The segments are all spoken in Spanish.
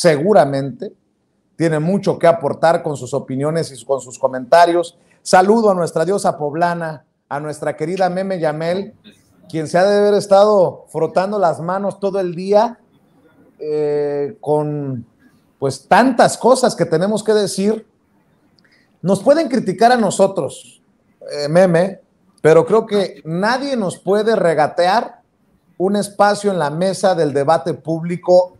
seguramente tiene mucho que aportar con sus opiniones y con sus comentarios. Saludo a nuestra diosa poblana, a nuestra querida Meme Yamel, quien se ha de haber estado frotando las manos todo el día eh, con pues tantas cosas que tenemos que decir. Nos pueden criticar a nosotros, eh, Meme, pero creo que nadie nos puede regatear un espacio en la mesa del debate público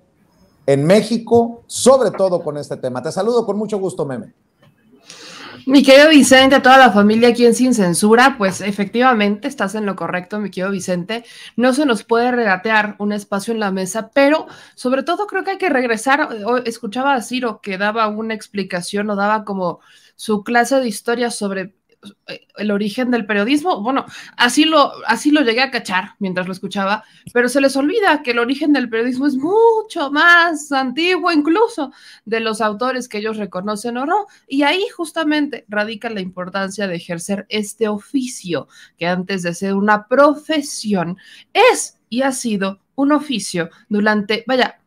en México, sobre todo con este tema. Te saludo con mucho gusto, Meme. Mi querido Vicente, toda la familia aquí en Sin Censura, pues efectivamente estás en lo correcto, mi querido Vicente. No se nos puede regatear un espacio en la mesa, pero sobre todo creo que hay que regresar. Escuchaba a Ciro que daba una explicación o daba como su clase de historia sobre eh, el origen del periodismo, bueno, así lo, así lo llegué a cachar mientras lo escuchaba, pero se les olvida que el origen del periodismo es mucho más antiguo incluso de los autores que ellos reconocen o no, y ahí justamente radica la importancia de ejercer este oficio, que antes de ser una profesión es y ha sido un oficio durante, vaya,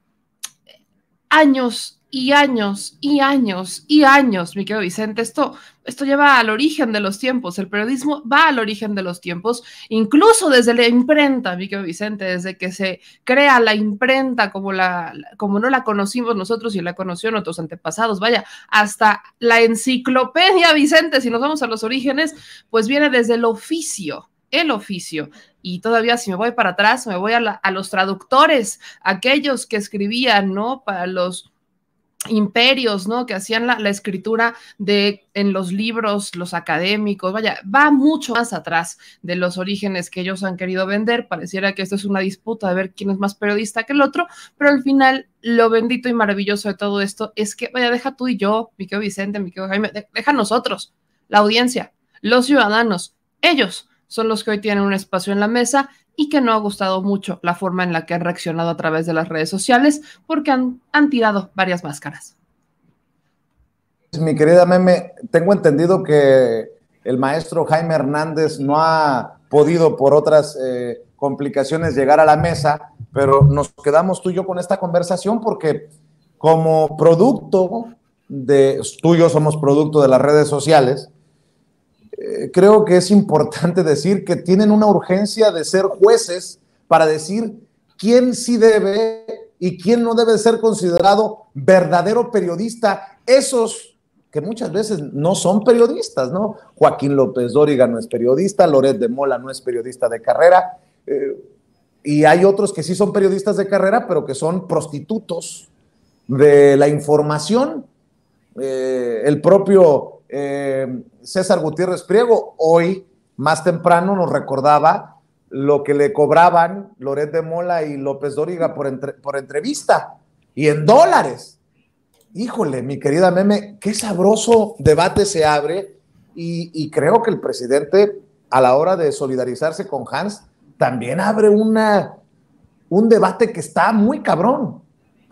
años y años y años y años, mi querido Vicente. Esto, esto lleva al origen de los tiempos. El periodismo va al origen de los tiempos, incluso desde la imprenta, mi querido Vicente, desde que se crea la imprenta como, la, como no la conocimos nosotros y la conocieron otros antepasados. Vaya, hasta la enciclopedia, Vicente, si nos vamos a los orígenes, pues viene desde el oficio el oficio. Y todavía si me voy para atrás, me voy a, a los traductores, aquellos que escribían, ¿no? Para los imperios, ¿no? Que hacían la, escritura de en los libros, los académicos, vaya, va mucho más atrás de los orígenes que ellos han querido vender. Pareciera que esto es una disputa de ver quién es más periodista que el otro, pero al final lo bendito y maravilloso de todo esto es que, vaya, deja tú y yo, mi querido Vicente, mi querido Jaime, deja nosotros, la audiencia, los ciudadanos, ellos son los que hoy tienen un espacio en la mesa y que no ha gustado mucho la forma en la que han reaccionado a través de las redes sociales porque han, tirado varias máscaras. Pues, mi querida Meme, tengo entendido que el maestro Jaime Hernández no ha podido por otras eh, complicaciones llegar a la mesa, pero nos quedamos tú y yo con esta conversación porque como producto de tú y yo somos producto de las redes sociales, eh, creo que es importante decir que tienen una urgencia de ser jueces para decir quién sí debe y quién no debe ser considerado verdadero periodista. Esos que muchas veces no son periodistas, ¿no? Joaquín López Dóriga no es periodista, Loret de Mola no es periodista de carrera, eh, y hay otros que sí son periodistas de carrera, pero que son prostitutos de la información. Eh, el propio eh, César Gutiérrez Priego. Hoy, más temprano, nos recordaba lo que le cobraban Loret de Mola y López Dóriga por, por entrevista y en dólares. Híjole, mi querida meme, qué sabroso debate se abre y, creo que el presidente a la hora de solidarizarse con Hans también abre una, un debate que está muy cabrón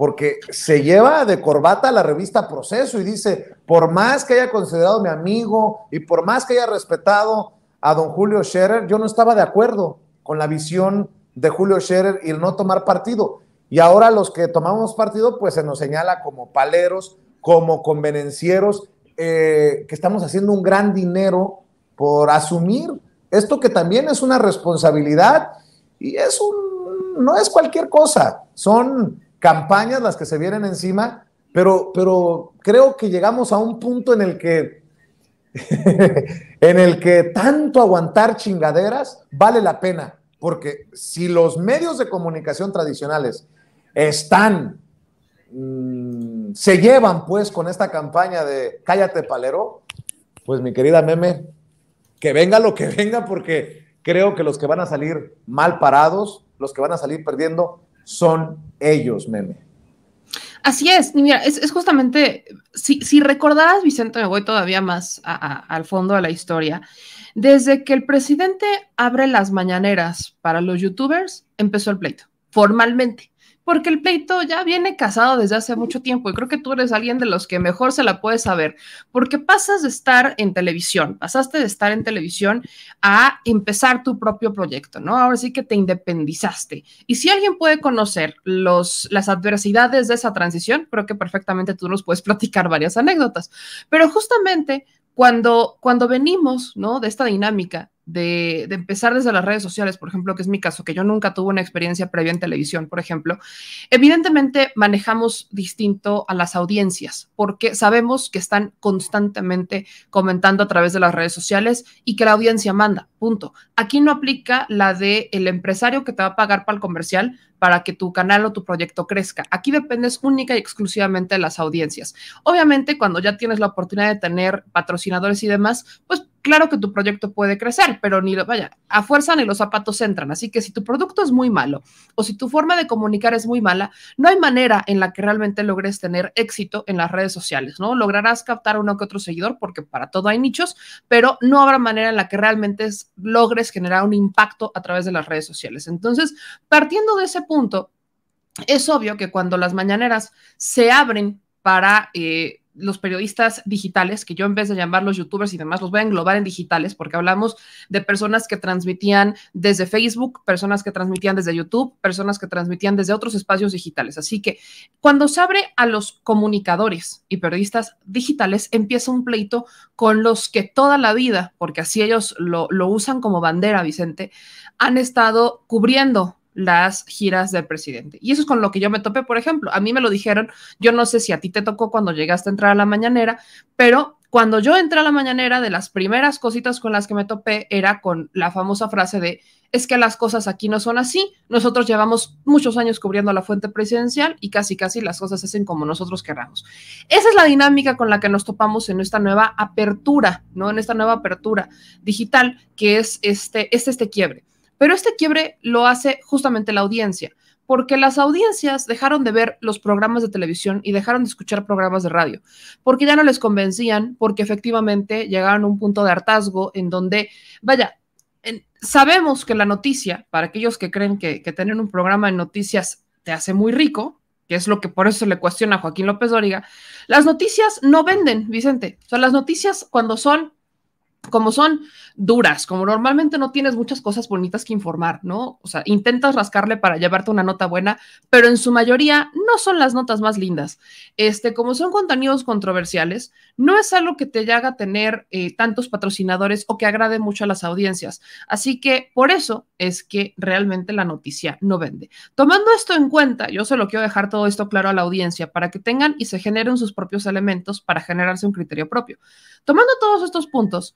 porque se lleva de corbata la revista Proceso y dice, por más que haya considerado mi amigo y por más que haya respetado a don Julio Scherer, yo no estaba de acuerdo con la visión de Julio Scherer y el no tomar partido. Y ahora los que tomamos partido, pues se nos señala como paleros, como convenencieros, eh, que estamos haciendo un gran dinero por asumir esto que también es una responsabilidad y es un, no es cualquier cosa, son campañas las que se vienen encima, pero, pero creo que llegamos a un punto en el que en el que tanto aguantar chingaderas vale la pena, porque si los medios de comunicación tradicionales están, mm, se llevan pues con esta campaña de cállate palero, pues mi querida meme, que venga lo que venga, porque creo que los que van a salir mal parados, los que van a salir perdiendo, son ellos, meme. Así es, mira, es, justamente, si, si recordarás, Vicente, me voy todavía más al fondo de la historia. Desde que el presidente abre las mañaneras para los youtubers, empezó el pleito, formalmente porque el pleito ya viene casado desde hace mucho tiempo y creo que tú eres alguien de los que mejor se la puedes saber, porque pasas de estar en televisión, pasaste de estar en televisión a empezar tu propio proyecto, ¿no? Ahora sí que te independizaste. Y si alguien puede conocer las adversidades de esa transición, creo que perfectamente tú nos puedes platicar varias anécdotas, pero justamente cuando, cuando venimos, ¿no? De esta dinámica de, empezar desde las redes sociales, por ejemplo, que es mi caso, que yo nunca tuve una experiencia previa en televisión, por ejemplo, evidentemente manejamos distinto a las audiencias, porque sabemos que están constantemente comentando a través de las redes sociales y que la audiencia manda, punto. Aquí no aplica la de el empresario que te va a pagar para el comercial para que tu canal o tu proyecto crezca. Aquí dependes única y exclusivamente de las audiencias. Obviamente, cuando ya tienes la oportunidad de tener patrocinadores y demás, pues claro que tu proyecto puede crecer, pero ni lo, vaya, a fuerza ni los zapatos entran. Así que si tu producto es muy malo o si tu forma de comunicar es muy mala, no hay manera en la que realmente logres tener éxito en las redes sociales, ¿no? Lograrás captar uno que otro seguidor porque para todo hay nichos, pero no habrá manera en la que realmente logres generar un impacto a través de las redes sociales. Entonces, partiendo de ese punto, es obvio que cuando las mañaneras se abren para... Eh, los periodistas digitales, que yo en vez de llamarlos youtubers y demás, los voy a englobar en digitales, porque hablamos de personas que transmitían desde Facebook, personas que transmitían desde YouTube, personas que transmitían desde otros espacios digitales. Así que cuando se abre a los comunicadores y periodistas digitales, empieza un pleito con los que toda la vida, porque así ellos lo, lo usan como bandera, Vicente, han estado cubriendo las giras del presidente. Y eso es con lo que yo me topé, por ejemplo. A mí me lo dijeron, yo no sé si a ti te tocó cuando llegaste a entrar a la mañanera, pero cuando yo entré a la mañanera, de las primeras cositas con las que me topé era con la famosa frase de, es que las cosas aquí no son así, nosotros llevamos muchos años cubriendo la fuente presidencial y casi casi las cosas hacen como nosotros queramos. Esa es la dinámica con la que nos topamos en esta nueva apertura, ¿no? En esta nueva apertura digital que es este, es este quiebre. Pero este quiebre lo hace justamente la audiencia, porque las audiencias dejaron de ver los programas de televisión y dejaron de escuchar programas de radio, porque ya no les convencían, porque efectivamente llegaron a un punto de hartazgo en donde, vaya, sabemos que la noticia, para aquellos que creen que, tener un programa de noticias te hace muy rico, que es lo que por eso se le cuestiona a Joaquín López Dóriga, las noticias no venden, Vicente. O sea, las noticias cuando son como son duras, como normalmente no tienes muchas cosas bonitas que informar, ¿no? O sea, intentas rascarle para llevarte una nota buena, pero en su mayoría no son las notas más lindas. Este, como son contenidos controversiales, no es algo que te haga tener eh, tantos patrocinadores o que agrade mucho a las audiencias. Así que por eso es que realmente la noticia no vende. Tomando esto en cuenta, yo solo quiero dejar todo esto claro a la audiencia para que tengan y se generen sus propios elementos para generarse un criterio propio. Tomando todos estos puntos,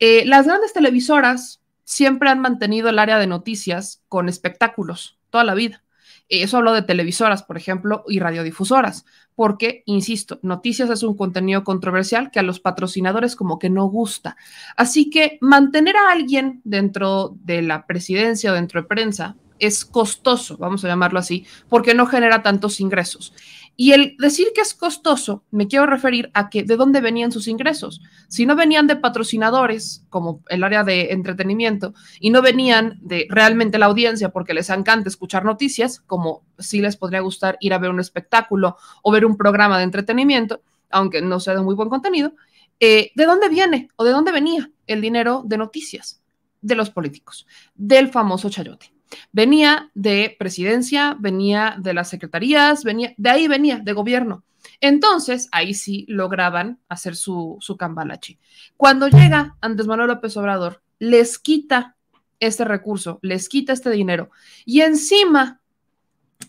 eh, las grandes televisoras siempre han mantenido el área de noticias con espectáculos toda la vida. Eh, eso hablo de televisoras, por ejemplo, y radiodifusoras, porque, insisto, noticias es un contenido controversial que a los patrocinadores como que no gusta. Así que mantener a alguien dentro de la presidencia o dentro de prensa es costoso, vamos a llamarlo así, porque no genera tantos ingresos. Y el decir que es costoso, me quiero referir a que de dónde venían sus ingresos. Si no venían de patrocinadores, como el área de entretenimiento, y no venían de realmente la audiencia porque les encanta escuchar noticias, como si les podría gustar ir a ver un espectáculo o ver un programa de entretenimiento, aunque no sea de muy buen contenido, eh, ¿de dónde viene o de dónde venía el dinero de noticias? De los políticos, del famoso chayote. Venía de presidencia, venía de las secretarías, venía, de ahí venía, de gobierno. Entonces, ahí sí lograban hacer su, su cambalache. Cuando llega Andrés Manuel López Obrador, les quita este recurso, les quita este dinero y encima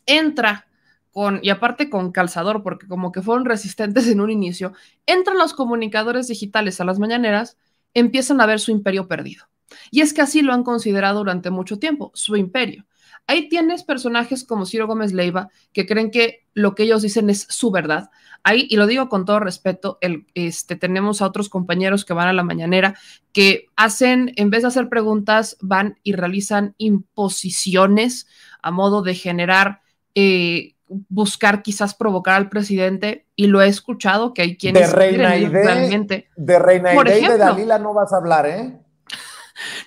entra con, y aparte con calzador, porque como que fueron resistentes en un inicio, entran los comunicadores digitales a las mañaneras, empiezan a ver su imperio perdido. Y es que así lo han considerado durante mucho tiempo, su imperio. Ahí tienes personajes como Ciro Gómez Leiva, que creen que lo que ellos dicen es su verdad. Ahí, y lo digo con todo respeto, el, este, tenemos a otros compañeros que van a la mañanera, que hacen, en vez de hacer preguntas, van y realizan imposiciones a modo de generar, eh, buscar quizás provocar al presidente, y lo he escuchado, que hay quienes... De Reina de, realmente. de Reina y de Dalila no vas a hablar, ¿eh?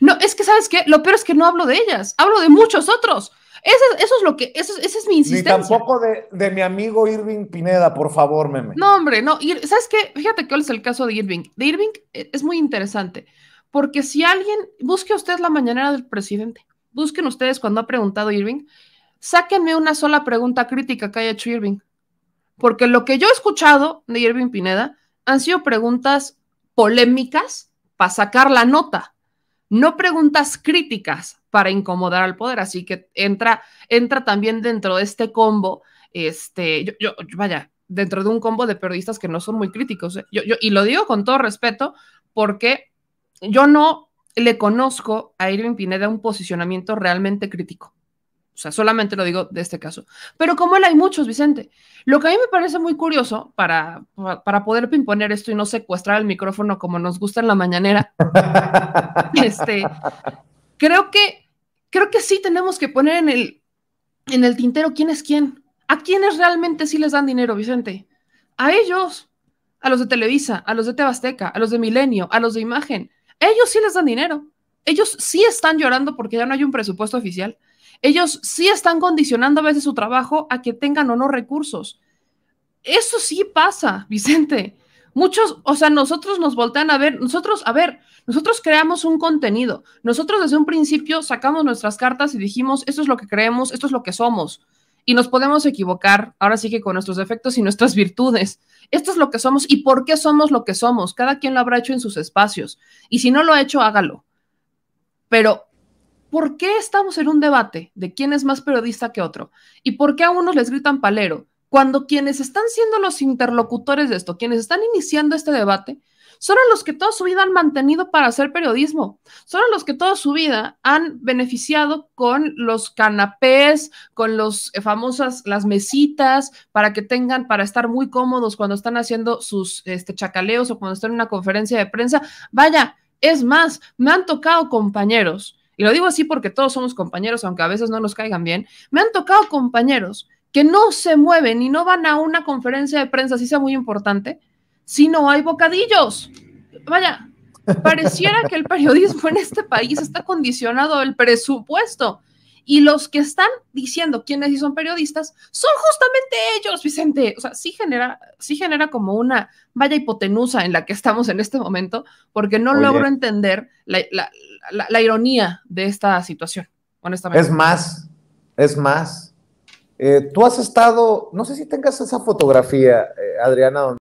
No, es que, ¿sabes qué? Lo peor es que no hablo de ellas, hablo de muchos otros. Eso, es lo que, eso, esa es mi insistencia. Ni tampoco de, mi amigo Irving Pineda, por favor, meme. No, hombre, no. ¿Sabes qué? Fíjate que es el caso de Irving. De Irving eh, es muy interesante, porque si alguien, busque ustedes la mañanera del presidente, busquen ustedes cuando ha preguntado Irving, sáquenme una sola pregunta crítica que haya hecho Irving. Porque lo que yo he escuchado de Irving Pineda han sido preguntas polémicas para sacar la nota no preguntas críticas para incomodar al poder. Así que entra, entra también dentro de este combo, este, yo, yo vaya, dentro de un combo de periodistas que no son muy críticos. ¿eh? Yo, y lo digo con todo respeto porque yo no le conozco a Irving Pineda un posicionamiento realmente crítico. O sea, solamente lo digo de este caso. Pero como él hay muchos, Vicente. Lo que a mí me parece muy curioso para, poder imponer esto y no secuestrar el micrófono como nos gusta en la mañanera, este, creo que, creo que sí tenemos que poner en el, en el tintero quién es quién. ¿A quiénes realmente sí les dan dinero, Vicente? A ellos, a los de Televisa, a los de Tebasteca, a los de Milenio, a los de Imagen. Ellos sí les dan dinero. Ellos sí están llorando porque ya no hay un presupuesto oficial ellos sí están condicionando a veces su trabajo a que tengan o no recursos. Eso sí pasa, Vicente. Muchos, o sea, nosotros nos voltean a ver, nosotros, a ver, nosotros creamos un contenido, nosotros desde un principio sacamos nuestras cartas y dijimos, esto es lo que creemos, esto es lo que somos, y nos podemos equivocar, ahora sí que con nuestros defectos y nuestras virtudes, esto es lo que somos y por qué somos lo que somos, cada quien lo habrá hecho en sus espacios, y si no lo ha hecho, hágalo. Pero ¿por qué estamos en un debate de quién es más periodista que otro? ¿Y por qué a unos les gritan palero? Cuando quienes están siendo los interlocutores de esto, quienes están iniciando este debate, son los que toda su vida han mantenido para hacer periodismo, son los que toda su vida han beneficiado con los canapés, con los eh, famosas las mesitas para que tengan para estar muy cómodos cuando están haciendo sus este, chacaleos o cuando están en una conferencia de prensa. Vaya, es más, me han tocado compañeros y lo digo así porque todos somos compañeros, aunque a veces no nos caigan bien, me han tocado compañeros que no se mueven y no van a una conferencia de prensa, si sea muy importante, si no hay bocadillos. Vaya, pareciera que el periodismo en este país está condicionado al presupuesto. Y los que están diciendo quiénes y son periodistas son justamente ellos, Vicente. O sea, sí genera, sí genera como una vaya hipotenusa en la que estamos en este momento, porque no logro entender la, ironía de esta situación, honestamente. Es más, es más. Eh, tú has estado, no sé si tengas esa fotografía, eh, Adriana, donde